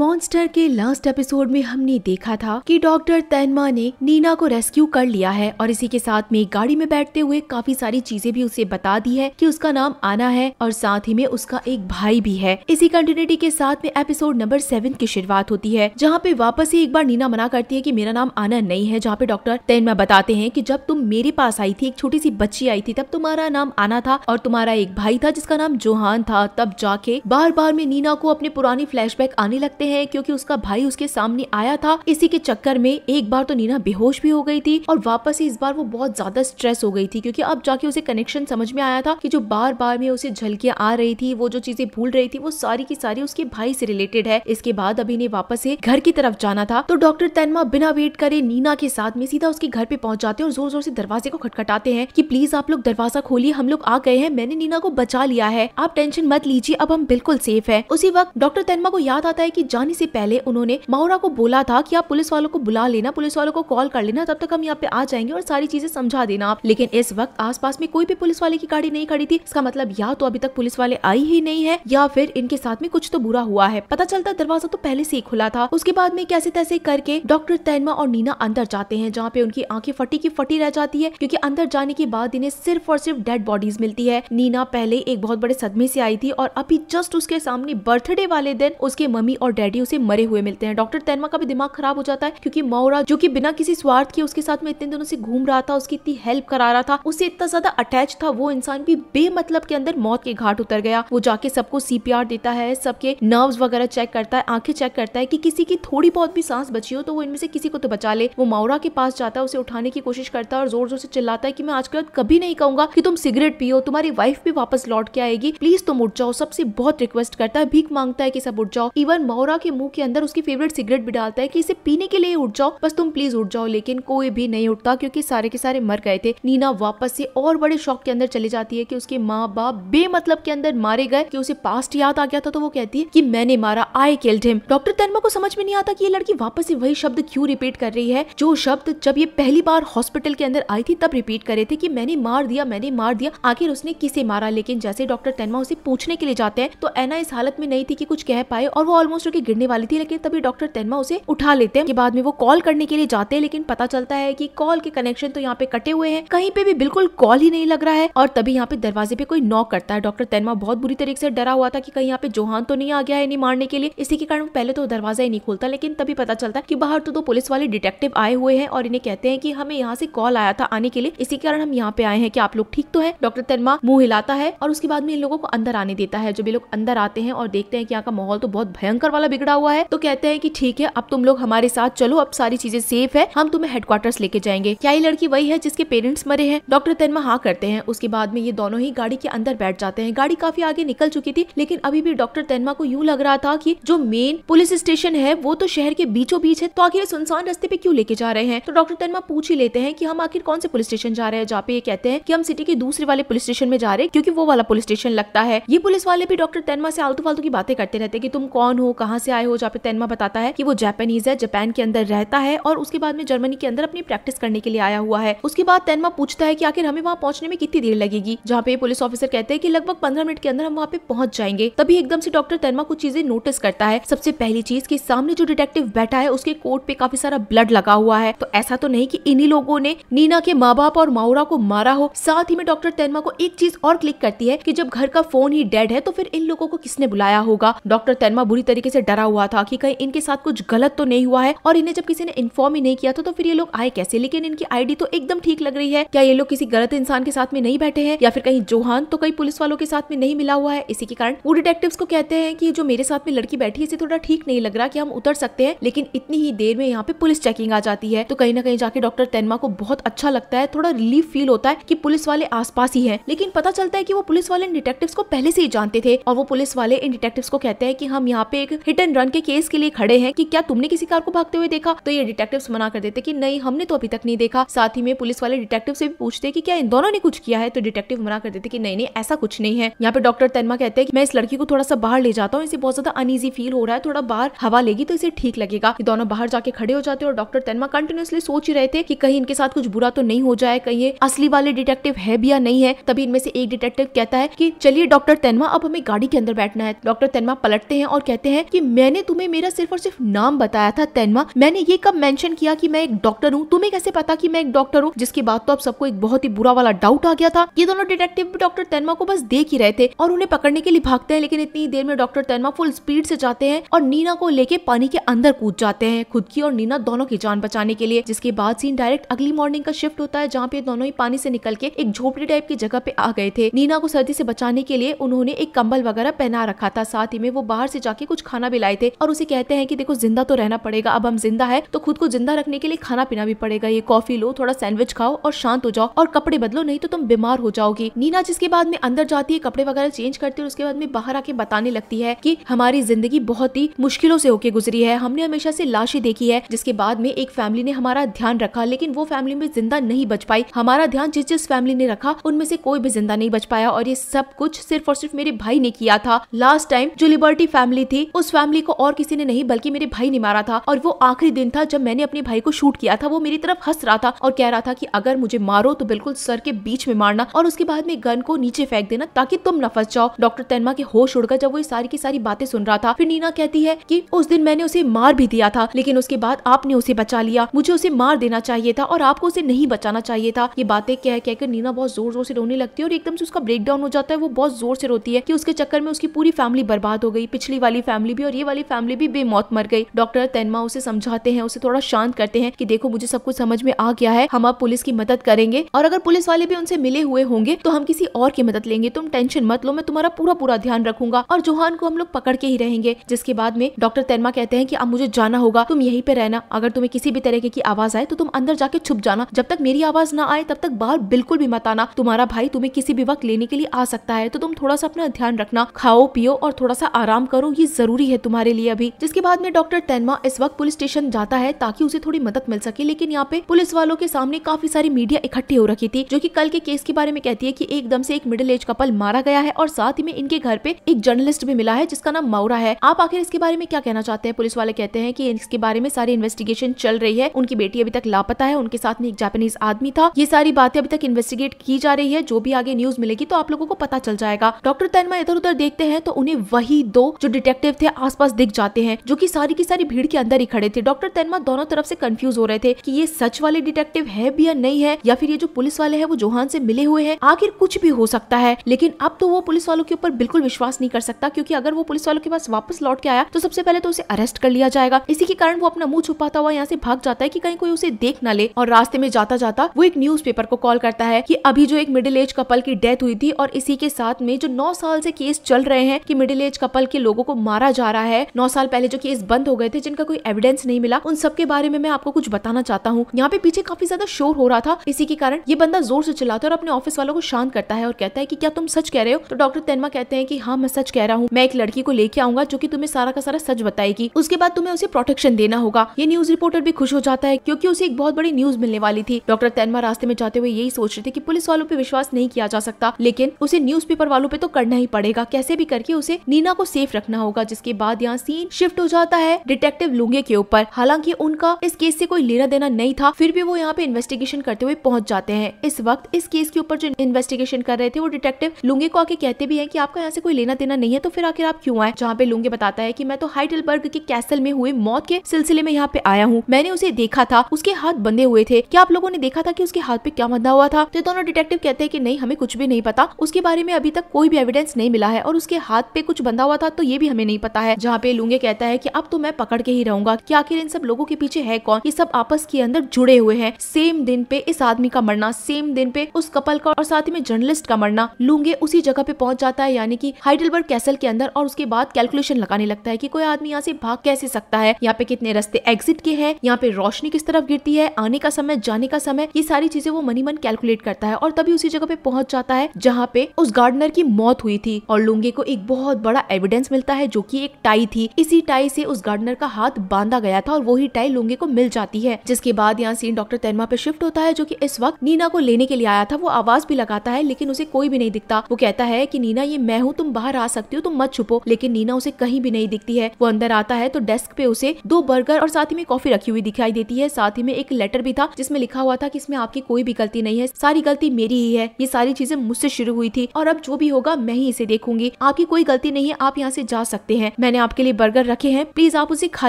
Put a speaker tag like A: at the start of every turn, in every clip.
A: monster के last episode में हमने देखा था कि डॉक्टर तैनमा ने नीना को रेस्क्यू कर लिया है और इसी के साथ में गाड़ी में बैठते हुए काफी सारी चीजें भी उसे बता दी है कि उसका नाम आना है और साथ ही में उसका एक भाई भी है इसी कंटिन्यूटी के साथ में एपिसोड नंबर सेवन की शुरुआत होती है जहाँ पे वापस ही एक बार नीना मना करती है की मेरा नाम आना नहीं है जहाँ पे डॉक्टर तैनमा बताते हैं की जब तुम मेरे पास आई थी एक छोटी सी बच्ची आई थी तब तुम्हारा नाम आना था और तुम्हारा एक भाई था जिसका नाम जोहान था तब जाके बार बार में नीना को अपने पुराने फ्लैश आने लगते हैं हैं क्योंकि उसका भाई उसके सामने आया था इसी के चक्कर में एक बार तो नीना बेहोश भी हो गई थी और वापस से इस बार वो बहुत ज्यादा स्ट्रेस हो गई थी क्योंकि अब जाके उसे कनेक्शन समझ में आया था कि जो बार बार में उसे झलकियां आ रही थी वो जो चीजें भूल रही थी वो सारी की सारी उसके भाई से रिलेटेड है इसके बाद अभी ने वापस से घर की तरफ जाना था तो डॉक्टर तैनमा बिना वेट करे नीना के साथ में सीधा उसके घर पे पहुंच जाते हैं और जोर जोर से दरवाजे को खटखटाते हैं की प्लीज आप लोग दरवाजा खोलिए हम लोग आ गए हैं मैंने नीना को बचा लिया है आप टेंशन मत लीजिए अब हम बिल्कुल सेफ है उसी वक्त डॉक्टर तैनमा को याद आता है की जाने से पहले उन्होंने माउरा को बोला था कि आप पुलिस वालों को बुला लेना पुलिस वालों को कॉल कर लेना तब तक हम यहाँ पे आ जाएंगे और सारी चीजें समझा देना आप लेकिन इस वक्त आसपास में कोई भी पुलिस वाले की गाड़ी नहीं खड़ी थी इसका मतलब या तो अभी तक पुलिस वाले आई ही नहीं है या फिर इनके साथ में कुछ तो बुरा हुआ है पता चलता दरवाजा तो पहले से ही खुला था उसके बाद में कैसे तैसे करके डॉक्टर तैनमा और नीना अंदर जाते हैं जहाँ पे उनकी आंखें फटी की फटी रह जाती है क्योंकि अंदर जाने के बाद इन्हें सिर्फ और सिर्फ डेड बॉडीज मिलती है नीना पहले एक बहुत बड़े सदमे से आई थी और अभी जस्ट उसके सामने बर्थडे वाले दिन उसके मम्मी और डैडी रेडी उसे मरे हुए मिलते हैं डॉक्टर तैनमा का भी दिमाग खराब हो जाता है क्योंकि मौरा जो कि बिना किसी स्वार्थ के उसके साथ में इतने दिनों से घूम रहा था उसकी इतनी हेल्प करा रहा था उसे इतना ज्यादा अटैच था वो इंसान भी बेमतलब के अंदर मौत के घाट उतर गया वो जाके सबको सीपीआर देता है सबके नर्व वगैरह चेक करता है आंखें चेक करता है की किसी की थोड़ी बहुत भी सांस बची हो तो वो इनमें से किसी को तो बचा ले वो मौरा के पास जाता है उसे उठाने की कोशिश करता है और जोर जोर से चिल्लाता है की मैं आज कभी नहीं कहूंगा की तुम सिगरेट पियो तुम्हारी वाइफ भी वापस लौट के आएगी प्लीज तुम उठ जाओ सबसे बहुत रिक्वेस्ट करता है भीख मांगता है कि सब उठ जाओ इवन मौरा के मुंह के अंदर उसकी फेवरेट सिगरेट भी डालता है कि इसे पीने के लिए उठ जाओ बस तुम प्लीज उठ जाओ लेकिन कोई भी नहीं उठता क्योंकि सारे के सारे मर गए थे नीना वापस से और बड़े शौक के अंदर चली जाती है कि उसके माँ बाप बेमतलब के अंदर मारे गए कि उसे पास्ट याद आ गया था तो वो कहती है कि मैंने मारा आई केल्ड हिम डॉक्टर तनमा को समझ में नहीं आता कि ये लड़की वापस से वही शब्द क्यों रिपीट कर रही है जो शब्द जब ये पहली बार हॉस्पिटल के अंदर आई थी तब रिपीट करे थे कि मैंने मार दिया मैंने मार दिया आखिर उसने किसे मारा लेकिन जैसे डॉक्टर तनमा उसे पूछने के लिए जाते हैं तो एना इस हालत में नहीं थी कि कुछ कह पाए और वो ऑलमोस्ट उसके की गिरने वाली थी लेकिन तभी डॉक्टर तेनमा उसे उठा लेते हैं बाद में वो कॉल करने के लिए जाते हैं लेकिन पता चलता है की कॉल के कनेक्शन तो यहाँ पे कटे हुए हैं कहीं पे भी बिल्कुल कॉल ही नहीं लग रहा है और तभी यहाँ पे दरवाजे पे कोई नॉक करता है डॉक्टर तेनमा बहुत बुरी तरीके से डरा हुआ था कि कहीं यहाँ पे जोहान तो नहीं आ गया है इन्हें मारने के लिए इसी के कारण पहले तो दरवाजा ही नहीं खोलता लेकिन तभी पता चलता है कि बाहर तो दो पुलिस वाले डिटेक्टिव आए हुए हैं और इन्हें कहते हैं कि हमें यहाँ से कॉल आया था आने के लिए इसी कारण हम यहाँ पे आए हैं कि आप लोग ठीक तो है डॉक्टर तेनमा मुंह हिलाता है और उसके बाद में इन लोगों को अंदर आने देता है जब ये लोग अंदर आते हैं और देखते हैं कि यहाँ का माहौल तो बहुत भयंकर वाला बिगड़ा हुआ है तो कहते हैं कि ठीक है अब तुम लोग हमारे साथ चलो अब सारी चीजें सेफ है हम तुम्हें हेडक्वार्टर लेके जाएंगे क्या ये लड़की वही है जिसके पेरेंट्स मरे हैं डॉक्टर तेनमा हाँ करते हैं उसके बाद में ये दोनों ही गाड़ी के अंदर बैठ जाते हैं गाड़ी काफी आगे निकल चुकी थी लेकिन अभी भी डॉक्टर तेनमा को यूँ लग रहा था की जो मेन पुलिस स्टेशन है वो तो शहर के बीचों बीच है तो आखिर सुनसान रस्ते पे क्यों लेके जा रहे हैं तो डॉक्टर तेनमा पूछ ही लेते हैं की हम आखिर कौन से पुलिस स्टेशन जा रहे हैं जहाँ पे ये कहते हैं की हम सिटी के दूसरे वाले पुलिस स्टेशन में जा रहे हैं क्योंकि वो वाला पुलिस स्टेशन लगता है ये पुलिस वाले भी डॉक्टर तेनमा से आलतू फालतू की बातें करते रहते हैं कि तुम कौन हो कहा से आए हो जहाँ पे तेनमा बताता है कि वो जापानीज है जापान के अंदर रहता है और उसके बाद में जर्मनी के अंदर अपनी प्रैक्टिस करने के लिए आया हुआ है उसके बाद तेनमा पूछता है की आखिर हमें वहाँ पहुंचने में कितनी देर लगेगी जहाँ पे पुलिस ऑफिसर कहते हैं की लगभग पंद्रह मिनट के अंदर हम वहाँ पे पहुंच जाएंगे तभी एकदम से डॉक्टर तेनमा कुछ चीजें नोटिस करता है सबसे पहली चीज की सामने जो डिटेक्टिव बैठा है उसके कोर्ट पे काफी सारा ब्लड लगा हुआ है तो ऐसा तो नहीं की इन्ही लोगों ने नीना के माँ बाप और माओरा को मारा हो साथ ही में डॉक्टर तेनमा को एक चीज और क्लिक करती है कि जब घर का फोन ही डेड है तो फिर इन लोगों को किसने बुलाया होगा डॉक्टर तेनमा बुरी तरीके से डरा हुआ था कि कहीं इनके साथ कुछ गलत तो नहीं हुआ है और इन्हें जब किसी ने इन्फॉर्म ही नहीं किया था तो फिर ये लोग आए कैसे लेकिन इनकी आईडी तो एकदम ठीक लग रही है क्या ये लोग किसी गलत इंसान के साथ में नहीं बैठे हैं या फिर कहीं जोहान तो कई पुलिस वालों के साथ में नहीं मिला हुआ है इसी के कारण वो डिटेक्टिव को कहते हैं की जो मेरे साथ में लड़की बैठी है इसे थोड़ा ठीक नहीं लग रहा की हम उतर सकते हैं लेकिन इतनी ही देर में यहाँ पे पुलिस चेकिंग आ जाती है तो कहीं ना कहीं जाके डॉक्टर तेनमा को बहुत अच्छा लगता है थोड़ा रिलीफ फील होता है की पुलिस वाले आस ही है लेकिन पता चलता है की वो पुलिस वाले इन डिटेक्टिव को पहले से ही जानते थे और वो पुलिस वाले इन डिटेक्टिव को कहते हैं की हम यहाँ पे एक हिट एंड रन के केस के लिए खड़े हैं कि क्या तुमने किसी कार को भागते हुए देखा तो ये डिटेक्टिव मना कर देते कि नहीं हमने तो अभी तक नहीं देखा साथ ही में पुलिस वाले डिटेक्टिव से भी पूछते कि क्या इन दोनों ने कुछ किया है तो डिटेक्टिव मना कर देते कि नहीं नहीं ऐसा कुछ नहीं है यहाँ पे डॉक्टर तनमा कहते हैं कि मैं इस लड़की को थोड़ा सा बाहर ले जाता हूँ इसे बहुत ज्यादा अनईजी फील हो रहा है थोड़ा बाहर हवा लेगी तो इसे ठीक लगेगा ये दोनों बाहर जाके खड़े हो जाते और डॉक्टर तनमा कंटिन्यूसली सोच ही रहे थे कि कहीं इनके साथ कुछ बुरा तो नहीं हो जाए कहीं असली वाले डिटेक्टिव है भी या नहीं है तभी इनमें से एक डिटेक्टिव कहता है की चलिए डॉक्टर तनमा अब हमें गाड़ी के अंदर बैठना है डॉक्टर तनमा पलटते हैं और कहते हैं कि मैंने तुम्हें मेरा सिर्फ और सिर्फ नाम बताया था तैनवा मैंने ये कब मेंशन किया कि मैं एक डॉक्टर हूँ तुम्हें कैसे पता कि मैं एक डॉक्टर हूँ जिसके बाद तो अब सबको एक बहुत ही बुरा वाला डाउट आ गया था ये दोनों डिटेक्टिव भी डॉक्टर तैनमा को बस देख ही रहे थे और उन्हें पकड़ने के लिए भागते हैं लेकिन इतनी देर में डॉक्टर तैनवा फुल स्पीड से जाते हैं और नीना को लेके पानी के अंदर कूद जाते हैं खुद की और नीना दोनों की जान बचाने के लिए जिसके बाद सीन डायरेक्ट अगली मॉर्निंग का शिफ्ट होता है जहाँ पे दोनों ही पानी से निकल के एक झोपड़ी टाइप की जगह पे आ गए थे नीना को सर्दी से बचाने के लिए उन्होंने एक कंबल वगैरह पहना रखा था साथ ही में वो बाहर से जाके कुछ खाना भी लाए थे और उसे कहते हैं कि देखो जिंदा तो रहना पड़ेगा अब हम जिंदा है तो खुद को जिंदा रखने के लिए खाना पीना भी पड़ेगा ये कॉफी लो थोड़ा सैंडविच खाओ और शांत हो जाओ और कपड़े बदलो नहीं तो तुम बीमार हो जाओगी नीना जिसके बाद में अंदर जाती है कपड़े वगैरह चेंज करती है और उसके बाद में बाहर आके बताने लगती है की हमारी जिंदगी बहुत ही मुश्किलों से होके गुजरी है हमने हमेशा से लाशें देखी है जिसके बाद में एक फैमिली ने हमारा ध्यान रखा लेकिन वो फैमिली में जिंदा नहीं बच पाई हमारा ध्यान जिस जिस फैमिली ने रखा उनमें से कोई भी जिंदा नहीं बच पाया और ये सब कुछ सिर्फ और सिर्फ मेरे भाई ने किया था लास्ट टाइम जो लिबर्टी फैमिली थी उस फैमिली फैमिली को और किसी ने नहीं बल्कि मेरे भाई ने मारा था और वो आखिरी दिन था जब मैंने अपने भाई को शूट किया था वो मेरी तरफ हंस रहा था और कह रहा था कि अगर मुझे मारो तो बिल्कुल सर के बीच में मारना और उसके बाद में गन को नीचे फेंक देना ताकि तुम न फंस जाओ डॉक्टर तैनमा के होश उड़ गया जब वो ये सारी की सारी बातें सुन रहा था फिर नीना कहती है की उस दिन मैंने उसे मार भी दिया था लेकिन उसके बाद आपने उसे बचा लिया मुझे उसे मार देना चाहिए था और आपको उसे नहीं बचाना चाहिए था ये बातें कह कहकर नीना बहुत जोर जोर से रोने लगती है और एकदम से उसका ब्रेकडाउन हो जाता है वो बहुत जोर से रोती है की उसके चक्कर में उसकी पूरी फैमिली बर्बाद हो गई पिछली वाली फैमिली भी और ये वाली फैमिली भी बेमौत मर गई डॉक्टर तैनमा उसे समझाते हैं उसे थोड़ा शांत करते हैं कि देखो मुझे सब कुछ समझ में आ गया है हम आप पुलिस की मदद करेंगे और अगर पुलिस वाले भी उनसे मिले हुए होंगे तो हम किसी और की मदद लेंगे तुम टेंशन मत लो मैं तुम्हारा पूरा पूरा ध्यान रखूंगा और जोहान को हम लोग पकड़ के ही रहेंगे जिसके बाद में डॉक्टर तैनमा कहते हैं की अब मुझे जाना होगा तुम यही पे रहना अगर तुम्हें किसी भी तरीके की आवाज आए तो तुम अंदर जाके छुप जाना जब तक मेरी आवाज ना आए तब तक बाहर बिल्कुल भी मत आना तुम्हारा भाई तुम्हें किसी भी वक्त लेने के लिए आ सकता है तो तुम थोड़ा सा अपना ध्यान रखना खाओ पियो और थोड़ा सा आराम करो ये जरूरी है तुम्हारे लिए अभी जिसके बाद में डॉक्टर तैनमा इस वक्त पुलिस स्टेशन जाता है ताकि उसे थोड़ी मदद मिल सके लेकिन यहाँ पे पुलिस वालों के सामने काफी सारी मीडिया इकट्ठी हो रखी थी जो की कल के केस के बारे में कहती है की एकदम से एक मिडिल एज कपल मारा गया है और साथ ही में इनके घर पे एक जर्नलिस्ट भी मिला है जिसका नाम मौरा है आप आखिर इसके बारे में क्या कहना चाहते हैं पुलिस वाले कहते हैं की इसके बारे में सारी इन्वेस्टिगेशन चल रही है उनकी बेटी अभी तक लापता है उनके साथ में एक जापानीज आदमी था ये सारी बातें अभी तक इन्वेस्टिगेट की जा रही है जो भी आगे न्यूज मिलेगी तो आप लोगों को पता चल जाएगा डॉक्टर तैनमा इधर उधर देखते हैं तो उन्हें वही दो जो डिटेक्टिव थे आसपास दिख जाते हैं जो कि सारी की सारी भीड़ के अंदर ही खड़े थे डॉक्टर तैनमा दोनों तरफ से कंफ्यूज हो रहे थे कि ये सच वाले डिटेक्टिव है भी या नहीं है या फिर ये जो पुलिस वाले हैं वो जोहान से मिले हुए हैं आखिर कुछ भी हो सकता है लेकिन अब तो वो पुलिस वालों के ऊपर बिल्कुल विश्वास नहीं कर सकता क्योंकि अगर वो पुलिस वालों के पास वापस लौट के आया तो सबसे पहले तो उसे अरेस्ट कर लिया जाएगा इसी के कारण वो अपना मुंह छुपाता हुआ यहाँ से भाग जाता है की कहीं कोई उसे देख ना ले और रास्ते में जाता जाता वो एक न्यूज को कॉल करता है की अभी जो एक मिडिल एज कपल की डेथ हुई थी और इसी के साथ में जो नौ साल से केस चल रहे हैं की मिडिल एज कपल के लोगों को मारा जा रहा रहा है नौ साल पहले जो केस बंद हो गए थे जिनका कोई एविडेंस नहीं मिला उन सबके बारे में मैं आपको कुछ बताना चाहता हूँ यहाँ पे पीछे काफी ज्यादा शोर हो रहा था इसी के कारण ये बंदा जोर से चिल्लाता है और अपने ऑफिस वालों को शांत करता है और कहता है की क्या तुम सच कह रहे हो तो डॉक्टर तेनमा कहते हैं की हाँ मैं सच कह रहा हूँ मैं एक लड़की को लेके आऊंगा जो की तुम्हें सारा का सारा सच बताएगी उसके बाद तुम्हें उसे प्रोटेक्शन देना होगा ये न्यूज रिपोर्टर भी खुश हो जाता है क्योंकि उसे एक बहुत बड़ी न्यूज मिलने वाली थी डॉक्टर तेनमा रास्ते में जाते हुए यही सोच रहे थे की पुलिस वालों पर विश्वास नहीं किया जा सकता लेकिन उसे न्यूज पेपर वालों पे तो करना ही पड़ेगा कैसे भी करके उसे नीना को सेफ रखना होगा जिसके बाद बाद यहाँ सीन शिफ्ट हो जाता है डिटेक्टिव लुंगे के ऊपर हालांकि उनका इस केस से कोई लेना देना नहीं था फिर भी वो यहाँ पे इन्वेस्टिगेशन करते हुए पहुंच जाते हैं इस वक्त इस केस के ऊपर जो इन्वेस्टिगेशन कर रहे थे वो डिटेक्टिव लुंगे को आके कहते भी है की आपका यहाँ से कोई लेना देना नहीं है तो फिर आखिर आप क्यों आए जहाँ पे लुंगे बताता है की मैं तो हाइडलबर्ग के कैसल में हुए मौत के सिलसिले में यहाँ पे आया हूँ मैंने उसे देखा था उसके हाथ बंधे हुए थे क्या आप लोगों ने देखा था की उसके हाथ पे क्या बंधा हुआ था तो दोनों डिटेक्टिव कहते हैं की नहीं हमें कुछ भी नहीं पता उसके बारे में अभी तक कोई भी एविडेंस नहीं मिला है और उसके हाथ पे कुछ बंधा हुआ था तो ये भी हमें नहीं पता है जहाँ पे लूंगे कहता है कि अब तो मैं पकड़ के ही रहूंगा कि आखिर इन सब लोगों के पीछे है कौन ये सब आपस के अंदर जुड़े हुए हैं सेम दिन पे इस आदमी का मरना सेम दिन पे उस कपल का और साथ ही में जर्नलिस्ट का मरना लूंगे उसी जगह पे पहुंच जाता है यानी कि हाइडलबर्ग कैसल के अंदर और उसके बाद कैलकुलेशन लगाने लगता है कि कोई आदमी यहाँ से भाग कैसे सकता है यहाँ पे कितने रास्ते एग्जिट के हैं यहाँ पे रोशनी किस तरफ गिरती है आने का समय जाने का समय ये सारी चीजें वो मनी मन कैलकुलेट करता है और तभी उसी जगह पे पहुंच जाता है जहाँ पे उस गार्डनर की मौत हुई थी और लूंगे को एक बहुत बड़ा एविडेंस मिलता है जो की एक टाई थी इसी टाई से उस गार्डनर का हाथ बांधा गया था और वही टाई लुंगे को मिल जाती है जिसके बाद यहाँ सीन डॉक्टर तैरमा पे शिफ्ट होता है जो की इस वक्त नीना को लेने के लिए आया था वो आवाज भी लगाता है लेकिन उसे कोई भी नहीं दिखता वो कहता है की नीना ये मैं हूँ तुम बाहर आ सकती हो तुम मत छुपो लेकिन नीना उसे कहीं भी नहीं दिखती है वो अंदर आता है तो डेस्क पे उसे दो बर्गर और साथ ही में कॉफी रखी हुई दिखाई देती है साथ ही में एक लेटर भी था जिसमें लिखा हुआ था कि इसमें आपकी कोई भी गलती नहीं है सारी गलती मेरी ही है ये सारी चीजें मुझसे शुरू हुई थी और अब जो भी होगा मैं ही इसे देखूंगी आपकी कोई गलती नहीं है आप यहाँ से जा सकते हैं मैंने आपके लिए बर्गर रखे हैं प्लीज आप उसे खा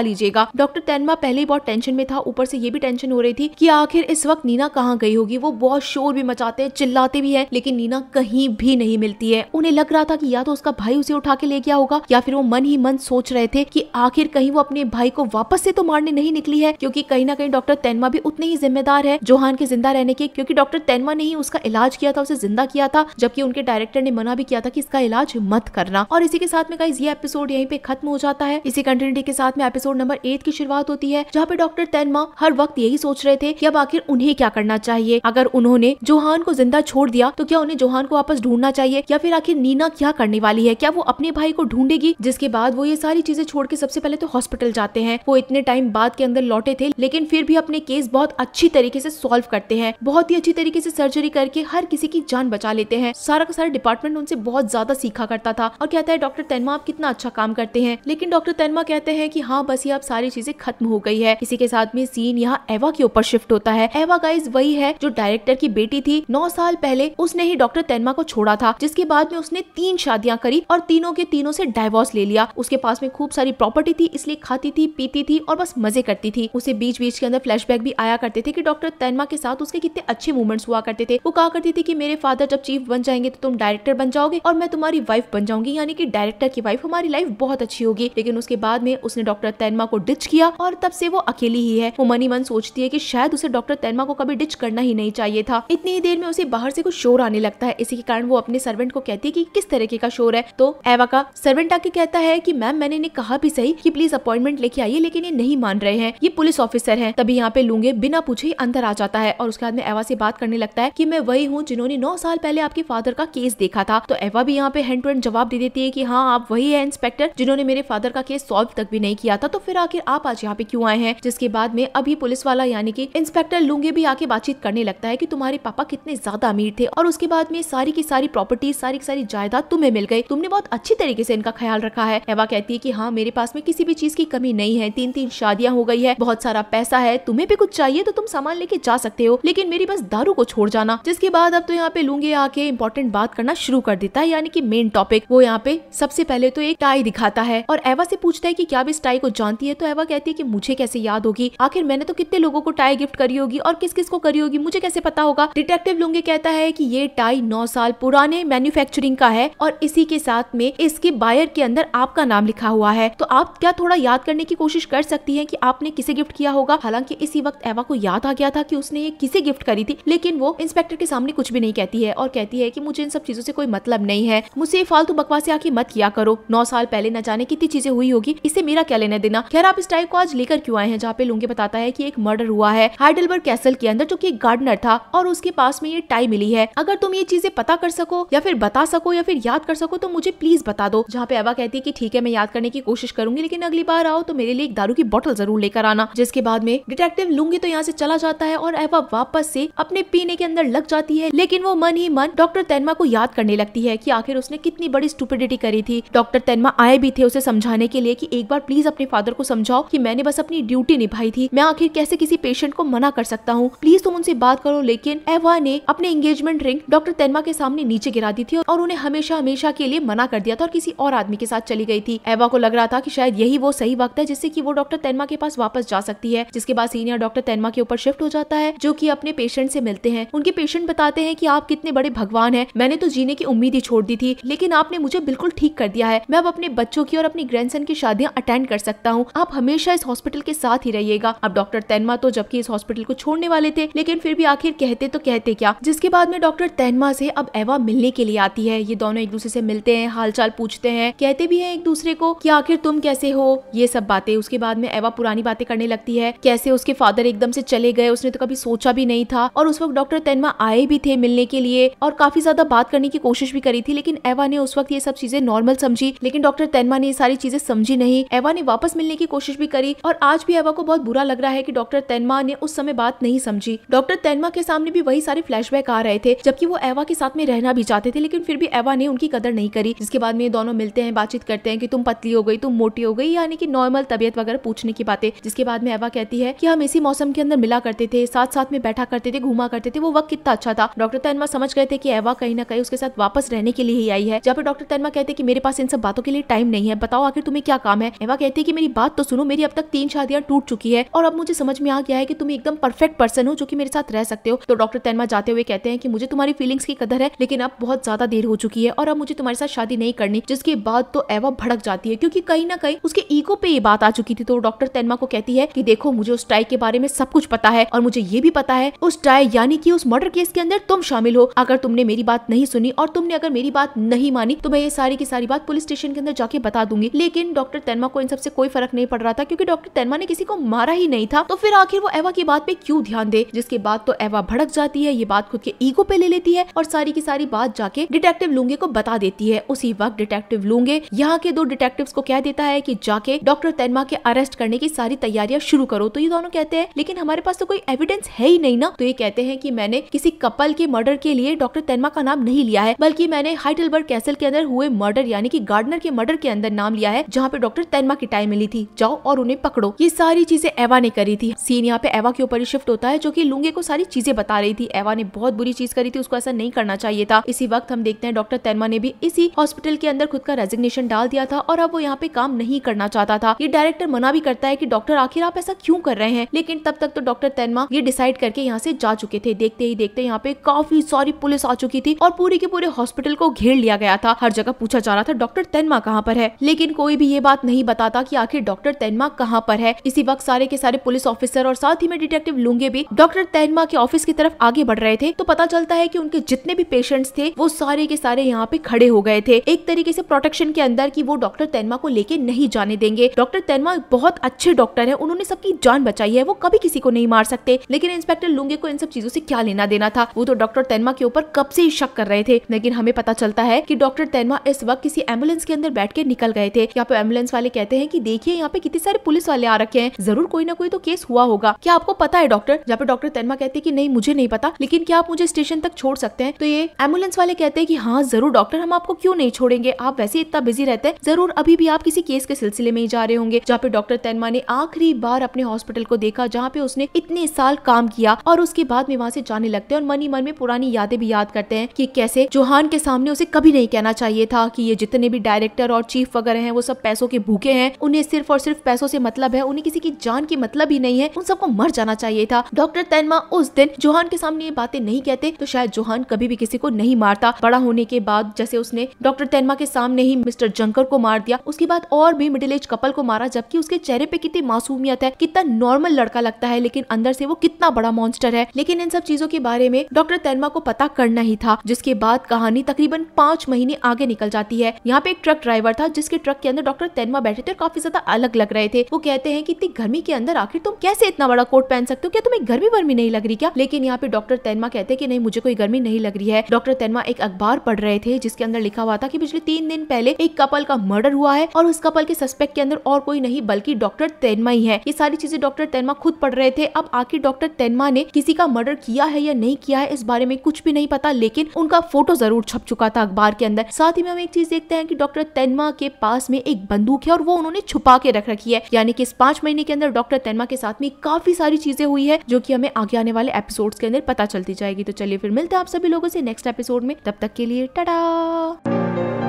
A: लीजिएगा डॉक्टर तैनमा पहले ही बहुत टेंशन में था ऊपर से ये भी टेंशन हो रही थी कि आखिर इस वक्त नीना कहाँ गई होगी वो बहुत शोर भी मचाते हैं चिल्लाते भी है लेकिन नीना कहीं भी नहीं मिलती है उन्हें लग रहा था की या तो उसका भाई उसे उठा के ले गया होगा या फिर वो मन ही मन सोच रहे थे की आखिर कहीं वो अपने भाई को वापस से तो मारने नहीं निकली है क्योंकि कहीं ना कहीं डॉक्टर तैनमा भी उतने ही जिम्मेदार है जोहान के जिंदा रहने के क्योंकि डॉक्टर तैनमा ने ही उसका इलाज किया था उसे जिंदा किया था जबकि उनके डायरेक्टर ने मना भी किया था कि इसका इलाज मत करना और इसी के साथ में गाइज ये एपिसोड यहीं पे खत्म खत्म हो जाता है इसी कंटिन्यूटी के साथ में एपिसोड नंबर एट की शुरुआत होती है जहाँ पे डॉक्टर तैनमा हर वक्त यही सोच रहे थे की अब आखिर उन्हें क्या करना चाहिए अगर उन्होंने जोहान को जिंदा छोड़ दिया तो क्या उन्हें जोहान को वापस ढूंढना चाहिए या फिर आखिर नीना क्या करने वाली है क्या वो अपने भाई को ढूंढेगी जिसके बाद वो ये सारी चीजें छोड़ के सबसे पहले तो हॉस्पिटल जाते हैं वो इतने टाइम बाद के अंदर लौटे थे लेकिन फिर भी अपने केस बहुत अच्छी तरीके से सॉल्व करते हैं बहुत ही अच्छी तरीके से सर्जरी करके हर किसी की जान बचा लेते हैं सारा का सारा डिपार्टमेंट उनसे बहुत ज्यादा सीखा करता था और कहता है डॉक्टर तैनमा आप कितना अच्छा काम करते हैं जाते हैं लेकिन डॉक्टर तन्मा कहते हैं की हाँ बस ये अब सारी चीजें खत्म हो गई है इसी के साथ में सीन यहाँ एवा के ऊपर शिफ्ट होता है एवा गाइज वही है जो डायरेक्टर की बेटी थी नौ साल पहले उसने ही डॉक्टर तन्मा को छोड़ा था जिसके बाद में उसने तीन शादियां करी और तीनों के तीनों से डायवोर्स ले लिया उसके पास में खूब सारी प्रॉपर्टी थी इसलिए खाती थी पीती थी और बस मजे करती थी उसे बीच बीच के अंदर फ्लैशबैक भी आया करते थे कि डॉक्टर तन्मा के साथ उसके कितने अच्छे मूवमेंट्स हुआ करते थे वो कहा करती थी कि मेरे फादर जब चीफ बन जाएंगे तो तुम डायरेक्टर बन जाओगे और मैं तुम्हारी वाइफ बन जाऊंगी यानी कि डायरेक्टर की वाइफ हमारी लाइफ बहुत अच्छी अच्छी होगी लेकिन उसके बाद में उसने डॉक्टर तैनमा को डिच किया और तब से वो अकेली ही है वो मनी मन सोचती है की शायद उसे डॉक्टर तैनमा को कभी डिच करना ही नहीं चाहिए था इतनी ही देर में उसे बाहर से कुछ शोर आने लगता है इसी के कारण वो अपने सर्वेंट को कहती है की किस तरीके का शोर है तो एवा का सर्वेंट आके कहता है की मैम मैंने इन्हें कहा भी सही की प्लीज अपॉइंटमेंट लेके आइए लेकिन ये नहीं मान रहे हैं ये पुलिस ऑफिसर है तभी यहाँ पे लूंगे बिना पूछे ही अंदर आ जाता है और उसके बाद में एवा से बात करने लगता है की मैं वही हूँ जिन्होंने नौ साल पहले आपके फादर का केस देखा था तो एवा भी यहाँ पे हैंड टू हैंड जवाब दे देती है की हाँ आप वही है इंस्पेक्टर जिन्होंने ने मेरे फादर का केस सॉल्व तक भी नहीं किया था तो फिर आखिर आप आज यहाँ पे क्यों आए हैं जिसके बाद में अभी पुलिस वाला यानी कि इंस्पेक्टर लूंगे भी आके बातचीत करने लगता है कि तुम्हारे पापा कितने ज्यादा अमीर थे और उसके बाद में सारी की सारी प्रॉपर्टी सारी की सारी जायदाद तुम्हें मिल गई तुमने बहुत अच्छी तरीके से इनका ख्याल रखा है एवा कहती है की हाँ मेरे पास में किसी भी चीज की कमी नहीं है तीन तीन शादियाँ हो गई है बहुत सारा पैसा है तुम्हें भी कुछ चाहिए तो तुम सामान लेके जा सकते हो लेकिन मेरी बस दारू को छोड़ जाना जिसके बाद अब तो यहाँ पे लूंगे आके इम्पोर्टेंट बात करना शुरू कर देता है यानी कि मेन टॉपिक वो यहाँ पे सबसे पहले तो एक टाई दिखाता है है और एवा से पूछता है कि क्या इस टाई को जानती है तो एवा कहती है कि मुझे कैसे याद होगी आखिर मैंने तो कितने लोगों को टाई गिफ्ट करी होगी और किस किस को करी होगी मुझे कैसे पता होगा डिटेक्टिव लुंगे कहता है कि ये टाई नौ साल पुराने मैन्युफैक्चरिंग का है और इसी के साथ में इसके बायर के अंदर आपका नाम लिखा हुआ है तो आप क्या थोड़ा याद करने की कोशिश कर सकती है की आपने किसे गिफ्ट किया होगा हालांकि इसी वक्त एवा को याद आ गया था की उसने ये किसे गिफ्ट करी थी लेकिन वो इंस्पेक्टर के सामने कुछ भी नहीं कहती है और कहती है की मुझे इन सब चीजों से कोई मतलब नहीं है मुझसे फालतू बकवास आके मत किया करो नौ साल पहले न जाने जाने कितनी चीजें हुई होगी इसे मेरा क्या लेने देना खैर आप इस टाइप को आज लेकर क्यों आए हैं जहाँ पे लुंगे बताता है की एक मर्डर हुआ है हाइडलबर्ग कैसल के अंदर जो की एक गार्डनर था और उसके पास में ये टाई मिली है अगर तुम ये चीजें पता कर सको या फिर बता सको या फिर याद कर सको तो मुझे प्लीज बता दो जहाँ पे अबा कहती है की ठीक है मैं याद करने की कोशिश करूंगी लेकिन अगली बार आओ तो मेरे लिए एक दारू की बोतल जरूर लेकर आना जिसके बाद में डिटेक्टिव लूंगी तो यहाँ से चला जाता है और एवा वापस से अपने पीने के अंदर लग जाती है लेकिन वो मन ही मन डॉक्टर तेनमा को याद करने लगती है की आखिर उसने कितनी बड़ी स्टूपिडिटी करी थी डॉक्टर तेनमा आए भी थे उसे समझाने के लिए कि एक बार प्लीज अपने फादर को समझाओ कि मैंने बस अपनी ड्यूटी निभाई थी मैं आखिर कैसे किसी पेशेंट को मना कर सकता हूँ प्लीज तुम उनसे बात करो लेकिन एवा ने अपने एंगेजमेंट रिंग डॉक्टर तेनमा के सामने नीचे गिरा दी थी और उन्हें हमेशा हमेशा के लिए मना कर दिया था और किसी और आदमी के साथ चली गई थी एवा को लग रहा था की शायद यही वो सही वक्त है जिससे की वो डॉक्टर तेनमा के पास वापस जा सकती है जिसके बाद सीनियर डॉक्टर तेनमा के ऊपर शिफ्ट हो जाता है जो की अपने पेशेंट से मिलते हैं उनके पेशेंट बताते हैं की आप कितने बड़े भगवान है मैंने तो जीने की उम्मीद ही छोड़ दी थी लेकिन आपने मुझे बिल्कुल ठीक कर दिया है मैं अब अपने बच्चों की और अपनी ग्रैंडसन की शादियाँ अटेंड कर सकता हूँ आप हमेशा इस हॉस्पिटल के साथ ही रहिएगा अब डॉक्टर तैनमा तो जबकि इस हॉस्पिटल को छोड़ने वाले थे लेकिन फिर भी आखिर कहते तो कहते क्या जिसके बाद में डॉक्टर तैनमा से अब एवा मिलने के लिए आती है ये दोनों एक दूसरे से मिलते हैं हालचाल पूछते हैं कहते भी है एक दूसरे को की आखिर तुम कैसे हो ये सब बातें उसके बाद में एवा पुरानी बातें करने लगती है कैसे उसके फादर एकदम से चले गए उसने तो कभी सोचा भी नहीं था और उस वक्त डॉक्टर तैनमा आए भी थे मिलने के लिए और काफी ज्यादा बात करने की कोशिश भी करी थी लेकिन एवा ने उस वक्त ये सब चीजें नॉर्मल समझी लेकिन डॉक्टर तैनमा ने ये सारी चीजें समझी नहीं एवा ने वापस मिलने की कोशिश भी करी और आज भी एवा को बहुत बुरा लग रहा है की डॉक्टर तैनमा ने उस समय बात नहीं समझी डॉक्टर तैनमा के सामने भी वही सारे फ्लैशबैक आ रहे थे जबकि वो एवा के साथ में रहना भी चाहते थे लेकिन फिर भी एवा ने उनकी कदर नहीं करी जिसके बाद में ये दोनों मिलते हैं बातचीत करते हैं कि तुम पतली हो गई तुम मोटी हो गई यानी कि नॉर्मल तबियत वगैरह पूछने की बातें जिसके बाद में एवा कहती है कि हम इसी मौसम के अंदर मिला करते थे साथ साथ में बैठा करते थे घूमा करते थे वो वक्त कितना अच्छा था डॉक्टर तैनमा समझ गए थे कि एवा कहीं ना कहीं उसके साथ वापस रहने के लिए ही आई है जहाँ पर डॉक्टर तैनमा कहते कि मेरे पास इन सब बातों के लिए टाइम नहीं है है बताओ आखिर तुम्हें क्या काम है एवा कहती है की मेरी बात तो सुनो मेरी अब तक तीन शादियां टूट चुकी है और अब मुझे समझ में आ गया है की तुम एकदम परफेक्ट पर्सन हो जो की मेरे साथ रह सकते हो तो डॉक्टर तैनमा जाते हुए कहते हैं की मुझे तुम्हारी फीलिंग्स की कदर है लेकिन अब बहुत ज्यादा देर हो चुकी है और अब मुझे तुम्हारे साथ शादी नहीं करनी जिसके बाद तो एवा भड़क जाती है क्योंकि कहीं ना कहीं उसके ईगो पे ये बात आ चुकी थी तो डॉक्टर तैनमा को कहती है की देखो मुझे उस टाई के बारे में सब कुछ पता है और मुझे ये भी पता है उस टाई यानी कि उस मर्डर केस के अंदर तुम शामिल हो अगर तुमने मेरी बात नहीं सुनी और तुमने अगर मेरी बात नहीं मानी तो मैं ये सारी की सारी बात पुलिस स्टेशन के अंदर जाके बता दिखा दूंगी लेकिन डॉक्टर तन्मा को इन सबसे कोई फर्क नहीं पड़ रहा था क्योंकि डॉक्टर तन्मा ने किसी को मारा ही नहीं था तो फिर आखिर वो एवा की बात पे क्यों ध्यान दे जिसके बाद तो एवा भड़क जाती है ये बात खुद के ईगो पे ले लेती है और सारी की सारी बात जाके डिटेक्टिव लूंगे को बता देती है उसी वक्त डिटेक्टिव लूंगे यहाँ के दो डिटेक्टिव को कह देता है की जाके डॉक्टर तन्मा के अरेस्ट करने की सारी तैयारियां शुरू करो तो ये दोनों कहते हैं लेकिन हमारे पास तो कोई एविडेंस है ही नहीं ना तो ये कहते हैं की मैंने किसी कपल के मर्डर के लिए डॉक्टर तैनमा का नाम नहीं लिया है बल्कि मैंने हाइटलबर्ग कैसल के अंदर हुए मर्डर यानी कि गार्डनर के मर्डर के अंदर नाम लिया है जहाँ पे डॉक्टर तैनमा की टाइम मिली थी जाओ और उन्हें पकड़ो ये सारी चीजें एवा ने करी थी सीन यहाँ पे एवा के ऊपर शिफ्ट होता है जो की लूंगे को सारी चीजें बता रही थी एवा ने बहुत बुरी चीज करी थी उसको ऐसा नहीं करना चाहिए था इसी वक्त हम देखते हैं डॉक्टर तैनमा ने भी इसी हॉस्पिटल के अंदर खुद का रेजिग्नेशन डाल दिया था और अब वो यहाँ पे काम नहीं करना चाहता था ये डायरेक्टर मना भी करता है की डॉक्टर आखिर आप ऐसा क्यूँ कर रहे हैं लेकिन तब तक तो डॉक्टर तैनमा ये डिसाइड करके यहाँ से जा चुके थे देखते ही देखते यहाँ पे काफी सारी पुलिस आ चुकी थी और पूरे के पूरे हॉस्पिटल को घेर लिया गया था हर जगह पूछा जा रहा था डॉक्टर तैनमा कहाँ पर है लेकिन कोई भी ये बात नहीं बताता कि आखिर डॉक्टर तैनमा कहाँ पर है इसी वक्त सारे के सारे पुलिस ऑफिसर और साथ ही में डिटेक्टिव लूंगे भी डॉक्टर तैनमा के ऑफिस की तरफ आगे बढ़ रहे थे तो पता चलता है की उनके जितने भी पेशेंट थे वो सारे के सारे यहाँ पे खड़े हो गए थे एक तरीके से प्रोटेक्शन के अंदर की वो डॉक्टर तैनमा को लेके नहीं जाने देंगे डॉक्टर तैनमा बहुत अच्छे डॉक्टर है उन्होंने सबकी जान बचाई है वो कभी किसी को नहीं मार सकते लेकिन इंस्पेक्टर लूंगे को इन सब चीजों से क्या लेना देना था वो तो डॉक्टर तैनमा के ऊपर कब से ही शक कर रहे थे लेकिन हमें पता चलता है की डॉक्टर तैनमा इस वक्त किसी एम्बुलेंस के अंदर बैठ के निकल निकल गए थे यहाँ पे एम्बुलेंस वाले कहते हैं की देखिए यहाँ पे कितने सारे पुलिस वाले आ रखे हैं जरूर कोई ना कोई तो केस हुआ होगा क्या आपको पता है डॉक्टर जहाँ पे डॉक्टर तन्मा कहते हैं कि नहीं मुझे नहीं पता लेकिन क्या आप मुझे स्टेशन तक छोड़ सकते हैं तो ये एम्बुलेंस वाले कहते हैं कि हाँ जरूर डॉक्टर हम आपको क्यों नहीं छोड़ेंगे आप वैसे इतना बिजी रहते हैं जरूर अभी भी आप किसी केस के सिलसिले में ही जा रहे होंगे जहाँ पे डॉक्टर तन्मा ने आखिरी बार अपने हॉस्पिटल को देखा जहाँ पे उसने इतने साल काम किया और उसके बाद में वहाँ से जाने लगते हैं और मन ही मन में पुरानी यादें भी याद करते हैं की कैसे जोहान के सामने उसे कभी नहीं कहना चाहिए था की ये जितने भी डायरेक्टर और चीफ वगैरह हैं वो सब पैसों के भूखे हैं उन्हें सिर्फ और सिर्फ पैसों से मतलब है उन्हें किसी की जान की मतलब ही नहीं है उन सबको मर जाना चाहिए था डॉक्टर तैनमा उस दिन जोहान के सामने ये बातें नहीं कहते तो शायद जोहान कभी भी किसी को नहीं मारता बड़ा होने के बाद जैसे उसने डॉक्टर तैनमा के सामने ही मिस्टर जंकर को मार दिया उसके बाद और भी मिडिल एज कपल को मारा जबकि उसके चेहरे पे कितनी मासूमियत है कितना नॉर्मल लड़का लगता है लेकिन अंदर से वो कितना बड़ा मॉन्स्टर है लेकिन इन सब चीजों के बारे में डॉक्टर तैनमा को पता करना ही था जिसके बाद कहानी तकरीबन पांच महीने आगे निकल जाती है यहाँ पे एक ट्रक ड्राइवर था जिसके उसके ट्रक के अंदर डॉक्टर तेनमा बैठे थे और काफी ज्यादा अलग लग रहे थे वो कहते हैं कि इतनी गर्मी के अंदर आखिर तुम कैसे इतना बड़ा कोट पहन सकते हो क्या तुम्हें गर्मी वर्मी नहीं लग रही क्या लेकिन यहाँ पे डॉक्टर तेनमा कहते हैं की नहीं मुझे कोई गर्मी नहीं लग रही है डॉक्टर तेनमा एक अखबार पढ़ रहे थे जिसके अंदर लिखा हुआ था की पिछले तीन दिन पहले एक कपल का मर्डर हुआ है और उस कपल के सस्पेक्ट के अंदर और कोई नहीं बल्कि डॉक्टर तेनमा ही है ये सारी चीजें डॉक्टर तेनमा खुद पढ़ रहे थे अब आखिर डॉक्टर तेनमा ने किसी का मर्डर किया है या नहीं किया है इस बारे में कुछ भी नहीं पता लेकिन उनका फोटो जरूर छप चुका था अखबार के अंदर साथ ही में हम एक चीज देखते हैं कि डॉक्टर तेनमा के पास में एक बंदूक है और वो उन्होंने छुपा के रख रखी है यानी कि इस पांच महीने के अंदर डॉक्टर तन्मा के साथ में काफी सारी चीजें हुई है जो की हमें आगे आने वाले एपिसोड के अंदर पता चलती जाएगी तो चलिए फिर मिलते हैं आप सभी लोगों से नेक्स्ट एपिसोड में तब तक के लिए टडा